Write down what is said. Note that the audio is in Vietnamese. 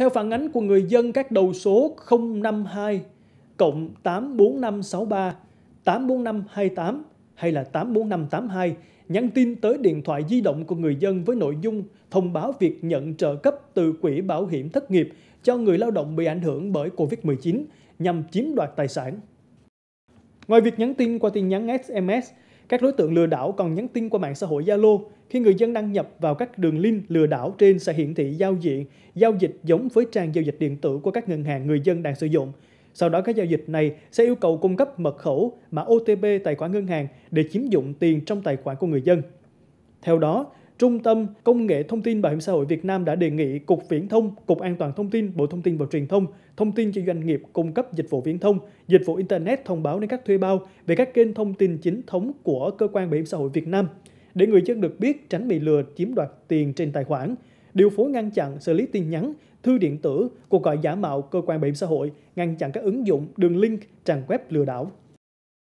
Theo phản ánh của người dân các đầu số 052 cộng 84563, 84528 hay là 84582 nhắn tin tới điện thoại di động của người dân với nội dung thông báo việc nhận trợ cấp từ Quỹ Bảo hiểm Thất nghiệp cho người lao động bị ảnh hưởng bởi COVID-19 nhằm chiếm đoạt tài sản. Ngoài việc nhắn tin qua tin nhắn SMS, các đối tượng lừa đảo còn nhắn tin qua mạng xã hội Zalo khi người dân đăng nhập vào các đường link lừa đảo trên sẽ hiển thị giao diện, giao dịch giống với trang giao dịch điện tử của các ngân hàng người dân đang sử dụng. Sau đó các giao dịch này sẽ yêu cầu cung cấp mật khẩu mã OTP tài khoản ngân hàng để chiếm dụng tiền trong tài khoản của người dân. Theo đó, Trung tâm Công nghệ Thông tin Bảo hiểm xã hội Việt Nam đã đề nghị Cục Viễn thông, Cục An toàn Thông tin, Bộ Thông tin và Truyền thông thông tin cho doanh nghiệp cung cấp dịch vụ viễn thông, dịch vụ Internet thông báo đến các thuê bao về các kênh thông tin chính thống của Cơ quan Bảo hiểm xã hội Việt Nam để người dân được biết tránh bị lừa chiếm đoạt tiền trên tài khoản, điều phối ngăn chặn xử lý tin nhắn, thư điện tử, cuộc gọi giả mạo cơ quan bảo hiểm xã hội, ngăn chặn các ứng dụng, đường link, trang web lừa đảo.